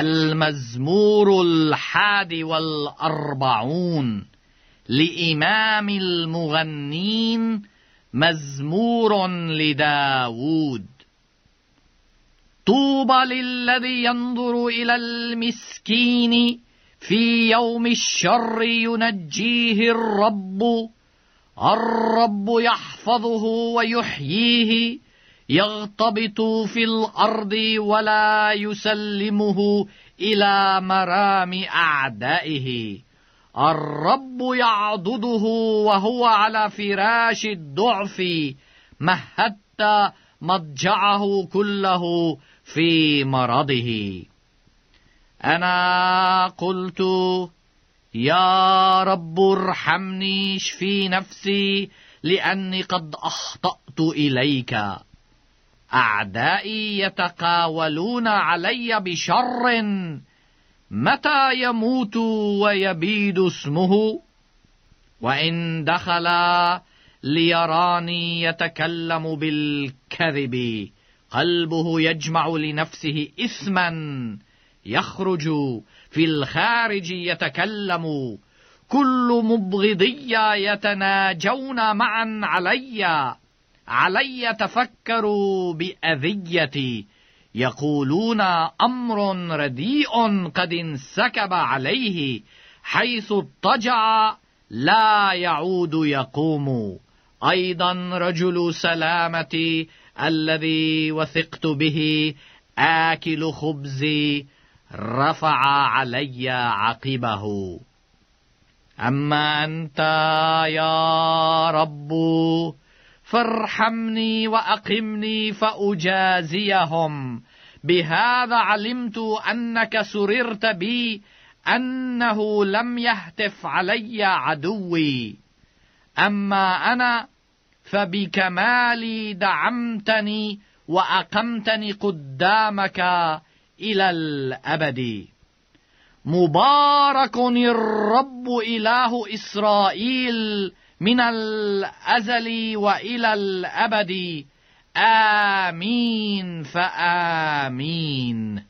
المزمور الحادي والأربعون لإمام المغنين مزمور لداود طوبى للذي ينظر إلى المسكين في يوم الشر ينجيه الرب الرب يحفظه ويحييه يغتبط في الأرض ولا يسلمه إلى مرام أعدائه الرب يعضده وهو على فراش الضعف مهدت مضجعه كله في مرضه أنا قلت يا رب ارحمني اشفي نفسي لأني قد أخطأت إليك أعدائي يتقاولون علي بشر متى يموت ويبيد اسمه وإن دخل ليراني يتكلم بالكذب قلبه يجمع لنفسه إثما يخرج في الخارج يتكلم كل مبغضي يتناجون معا عليّ علي تفكروا بأذيتي يقولون أمر رديء قد انسكب عليه حيث اضطجع لا يعود يقوم أيضا رجل سلامتي الذي وثقت به آكل خبزي رفع علي عقبه أما أنت يا رب فارحمني وأقمني فأجازيهم بهذا علمت أنك سررت بي أنه لم يهتف علي عدوي أما أنا فبكمالي دعمتني وأقمتني قدامك إلى الأبد مبارك الرب إله إسرائيل من الأزل وإلى الأبد آمين فآمين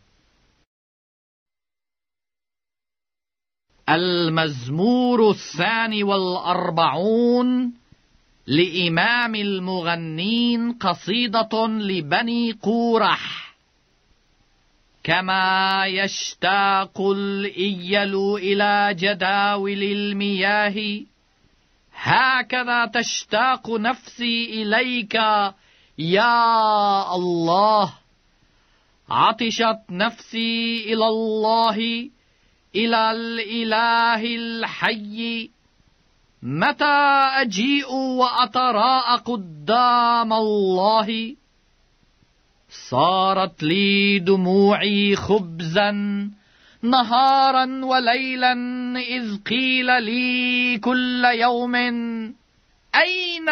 المزمور الثاني والأربعون لإمام المغنين قصيدة لبني قورح كما يشتاق الإيل إلى جداول المياه هكذا تشتاق نفسي إليك يا الله عطشت نفسي إلى الله إلى الإله الحي متى أجيء وأتراء قدام الله صارت لي دموعي خبزاً نهارا وليلا إذ قيل لي كل يوم أين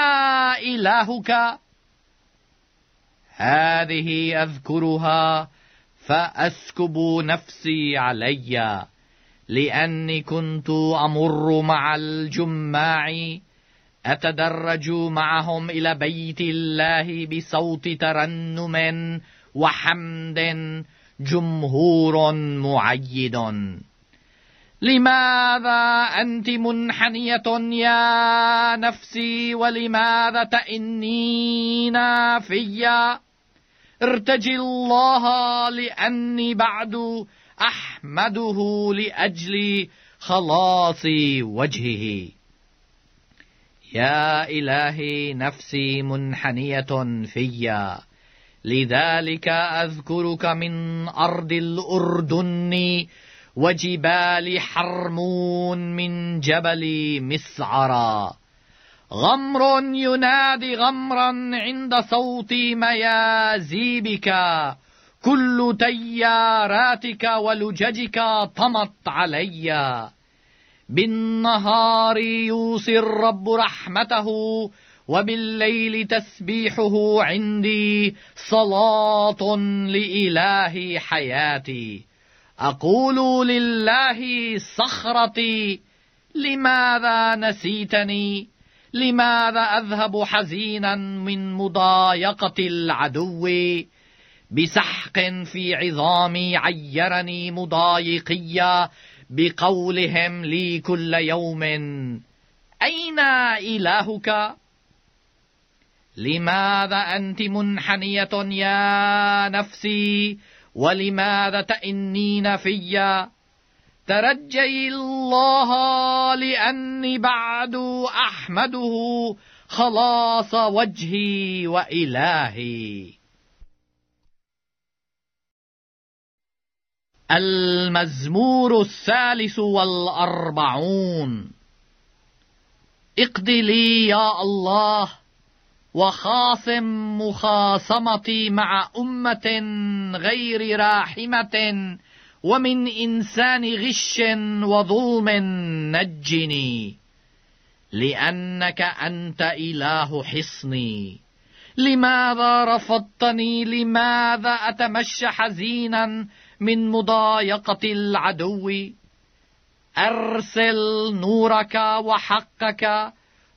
إلهك هذه أذكرها فأسكب نفسي علي لأني كنت أمر مع الجماع أتدرج معهم إلى بيت الله بصوت ترنم وحمد جمهور معيد لماذا أنت منحنية يا نفسي ولماذا تئنين فيا ارتجي الله لأني بعد أحمده لأجل خلاص وجهه يا إلهي نفسي منحنية فيا لذلك أذكرك من أرض الأردن وجبال حرمون من جبل مسعرا غمر ينادي غمرا عند صوت ميازيبك كل تياراتك ولججك طمت عليّ بالنهار يوصي الرب رحمته وبالليل تسبيحه عندي صلاة لإله حياتي أقول لله صخرتي لماذا نسيتني لماذا أذهب حزينا من مضايقة العدو بسحق في عظامي عيرني مضايقيا بقولهم لي كل يوم أين إلهك؟ لماذا أنت منحنية يا نفسي ولماذا تئنين فيا ترجي الله لأني بعد أحمده خلاص وجهي وإلهي المزمور الثالث والأربعون اقض لي يا الله وخاصم مخاصمتي مع أمة غير راحمة ومن إنسان غش وظلم نجني لأنك أنت إله حصني لماذا رفضتني لماذا أتمشى حزينا من مضايقة العدو أرسل نورك وحقك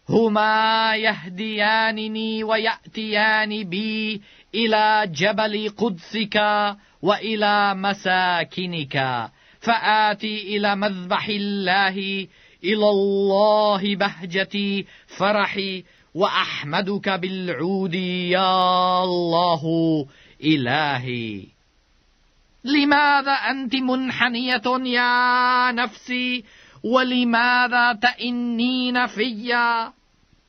هما يهديانني ويأتيان بي إلى جبل قدسك وإلى مساكنك فآتي إلى مذبح الله إلى الله بهجتي فرحي وأحمدك بالعود يا الله إلهي لماذا أنت منحنية يا نفسي ولماذا تئنين فيا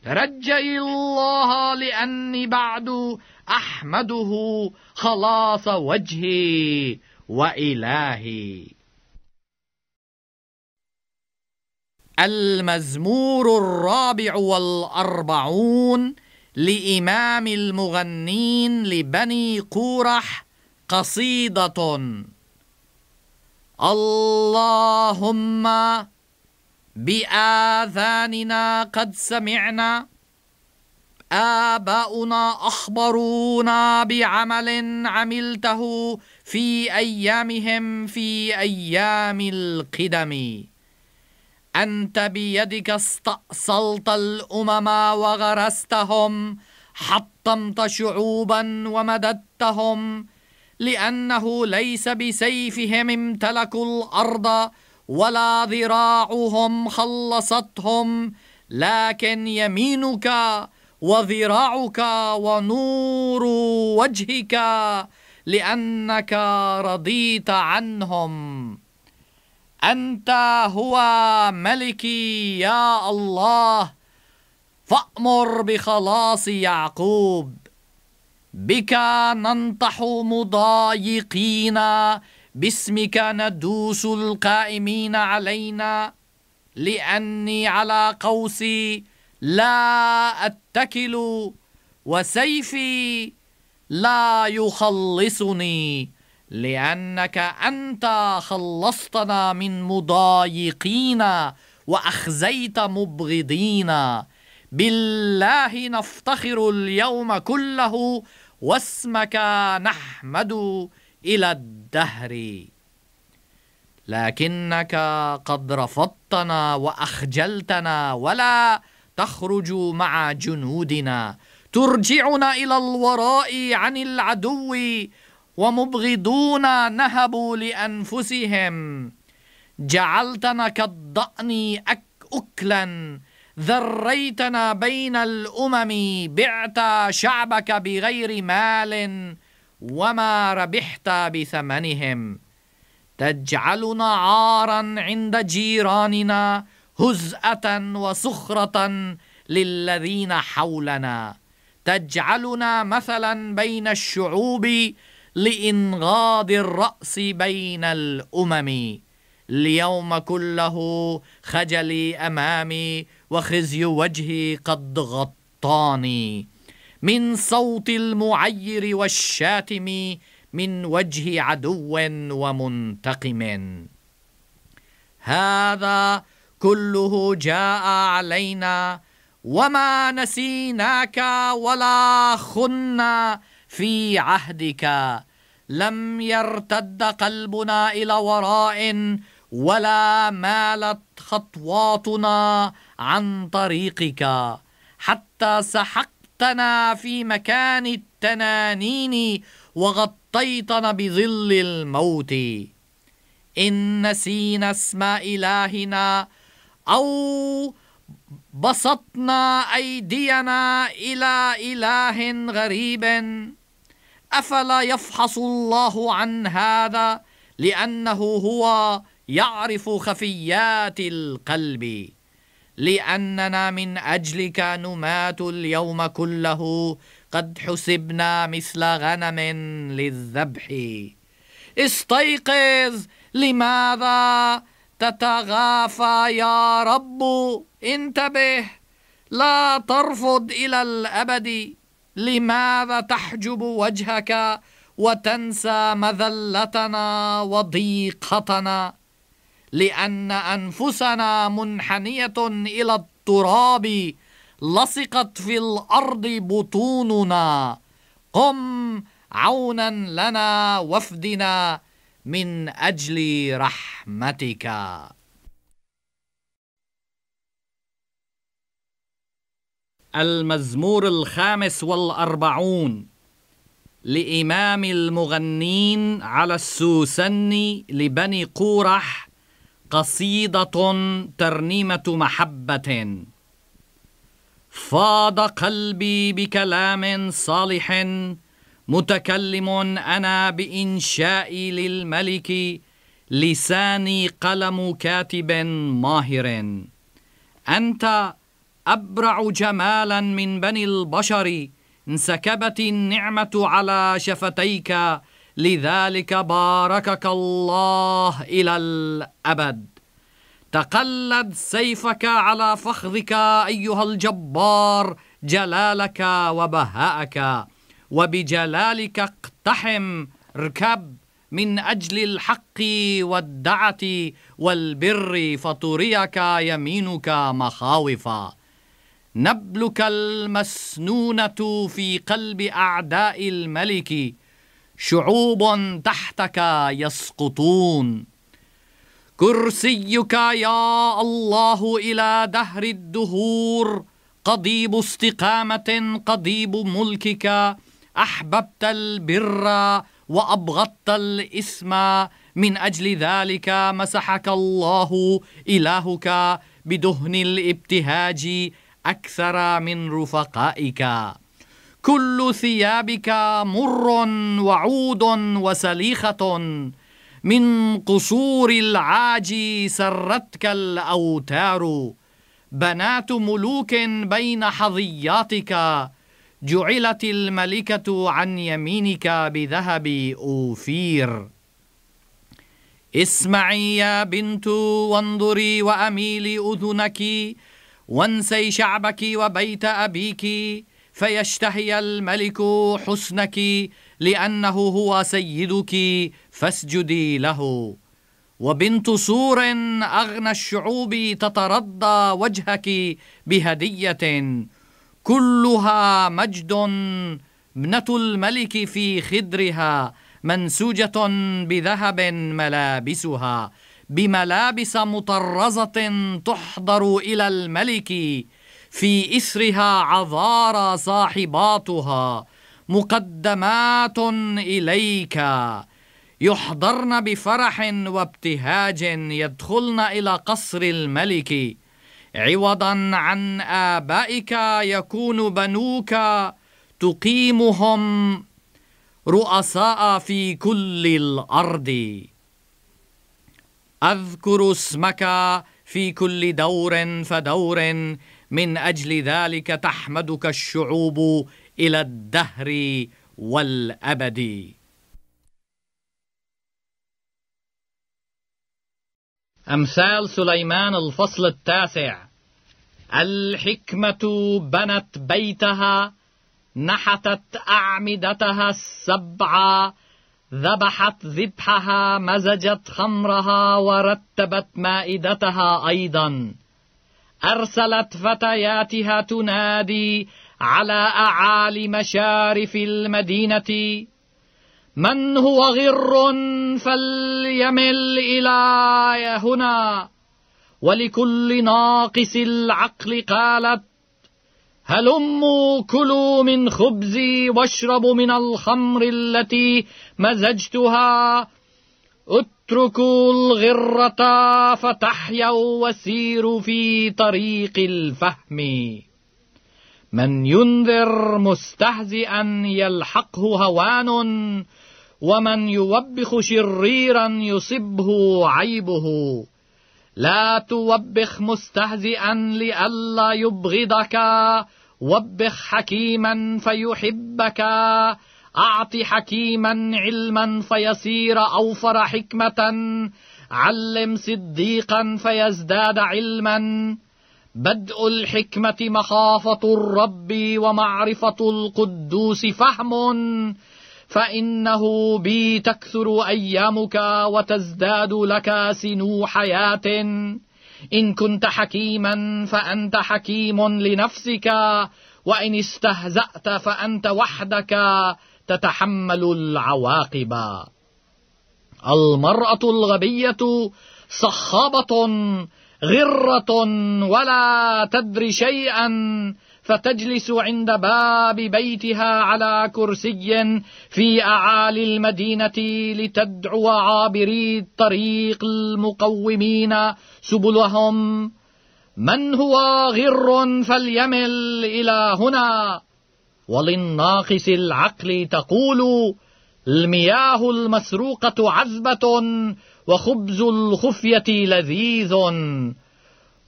رجي الله لأني بعد أحمده خلاص وجهي وإلهي المزمور الرابع والأربعون لإمام المغنين لبني قورح قصيدة اللهم بآذاننا قد سمعنا آباؤنا أخبرونا بعمل عملته في أيامهم في أيام القدم أنت بيدك استأصلت الأمم وغرستهم حطمت شعوبا ومددتهم لأنه ليس بسيفهم امتلكوا الأرض ولا ذراعهم خلصتهم لكن يمينك وذراعك ونور وجهك لأنك رضيت عنهم أنت هو ملكي يا الله فأمر بخلاص يعقوب بك ننطح مضايقينا باسمك ندوس القائمين علينا لأني على قوسي لا أتكل وسيفي لا يخلصني لأنك أنت خلصتنا من مضايقينا وأخزيت مبغضينا بالله نفتخر اليوم كله واسمك نحمد إلى الدهر لكنك قد رفضتنا وأخجلتنا ولا تخرج مع جنودنا ترجعنا إلى الوراء عن العدو ومبغضون نهبوا لأنفسهم جعلتنا كالضأن أك أكلا ذريتنا بين الأمم بعت شعبك بغير مال وما ربحت بثمنهم تجعلنا عارا عند جيراننا هزأة وسخرة للذين حولنا تجعلنا مثلا بين الشعوب لإنغاض الرأس بين الأمم اليوم كله خجلي أمامي وخزي وجهي قد غطاني من صوت المعير والشاتم من وجه عدو ومنتقم هذا كله جاء علينا وما نسيناك ولا خنا في عهدك لم يرتد قلبنا إلى وراء ولا مالت خطواتنا عن طريقك حتى سحق وأغطنا في مكان التنانين وغطيتنا بظل الموت إن نسينا اسم إلهنا أو بسطنا أيدينا إلى إله غريب أفلا يفحص الله عن هذا لأنه هو يعرف خفيات القلب لأننا من أجلك نمات اليوم كله قد حسبنا مثل غنم للذبح استيقظ لماذا تتغافى يا رب انتبه لا ترفض إلى الأبد لماذا تحجب وجهك وتنسى مذلتنا وضيقتنا لأن أنفسنا منحنية إلى التراب لصقت في الأرض بطوننا قم عونا لنا وفدنا من أجل رحمتك المزمور الخامس والأربعون لإمام المغنين على السوسني لبني قورح قصيدة ترنيمة محبة فاض قلبي بكلام صالح متكلم أنا بإنشائي للملك لساني قلم كاتب ماهر أنت أبرع جمالا من بني البشر انسكبت النعمة على شفتيك لذلك باركك الله إلى الأبد تقلد سيفك على فخذك أيها الجبار جلالك وبهاءك وبجلالك اقتحم اركب من أجل الحق والدعة والبر فتريك يمينك مخاوفا نبلك المسنونة في قلب أعداء الملك شعوب تحتك يسقطون كرسيك يا الله إلى دهر الدهور قضيب استقامة قضيب ملكك أحببت البر وأبغضت الإثم من أجل ذلك مسحك الله إلهك بدهن الابتهاج أكثر من رفقائك كل ثيابك مر وعود وسليخة من قصور العاج سرتك الأوتار بنات ملوك بين حظياتك جعلت الملكة عن يمينك بذهب أوفير اسمعي يا بنت وانظري وأميلي أذنك وانسي شعبك وبيت أبيكِ فيشتهي الملك حسنك لأنه هو سيدك فاسجدي له وبنت سور أغنى الشعوب تترضى وجهك بهدية كلها مجد ابنة الملك في خدرها منسوجة بذهب ملابسها بملابس مطرزة تحضر إلى الملك في إسرها عذارى صاحباتها مقدمات إليك يحضرن بفرح وابتهاج يدخلن إلى قصر الملك عوضا عن آبائك يكون بنوك تقيمهم رؤساء في كل الأرض أذكر اسمك في كل دور فدور من أجل ذلك تحمدك الشعوب إلى الدهر والأبد أمثال سليمان الفصل التاسع الحكمة بنت بيتها نحتت أعمدتها السبعة ذبحت ذبحها مزجت خمرها ورتبت مائدتها أيضاً أرسلت فتياتها تنادي على أعالي مشارف المدينة من هو غر فليمل إلى هنا ولكل ناقص العقل قالت هلموا كلوا من خبزي واشربوا من الخمر التي مزجتها اتركوا الغرة فتحيوا وسيروا في طريق الفهم من ينذر مستهزئا يلحقه هوان ومن يوبخ شريرا يصبه عيبه لا توبخ مستهزئا لئلا يبغضك وبخ حكيما فيحبك أعط حكيما علما فيصير أوفر حكمة علم صديقا فيزداد علما بدء الحكمة مخافة الرب ومعرفة القدوس فهم فإنه بي تكثر أيامك وتزداد لك سنو حياة إن كنت حكيما فأنت حكيم لنفسك وإن استهزأت فأنت وحدك تتحمل العواقب المرأة الغبية صخابة غرة ولا تدري شيئا فتجلس عند باب بيتها على كرسي في أعالي المدينة لتدعو عابري الطريق المقومين سبلهم من هو غر فليمل إلى هنا وللناقص العقل تقول المياه المسروقة عذبة وخبز الخفية لذيذ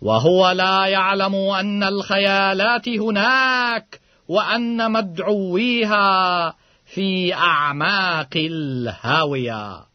وهو لا يعلم أن الخيالات هناك وأن مدعويها في أعماق الهاوية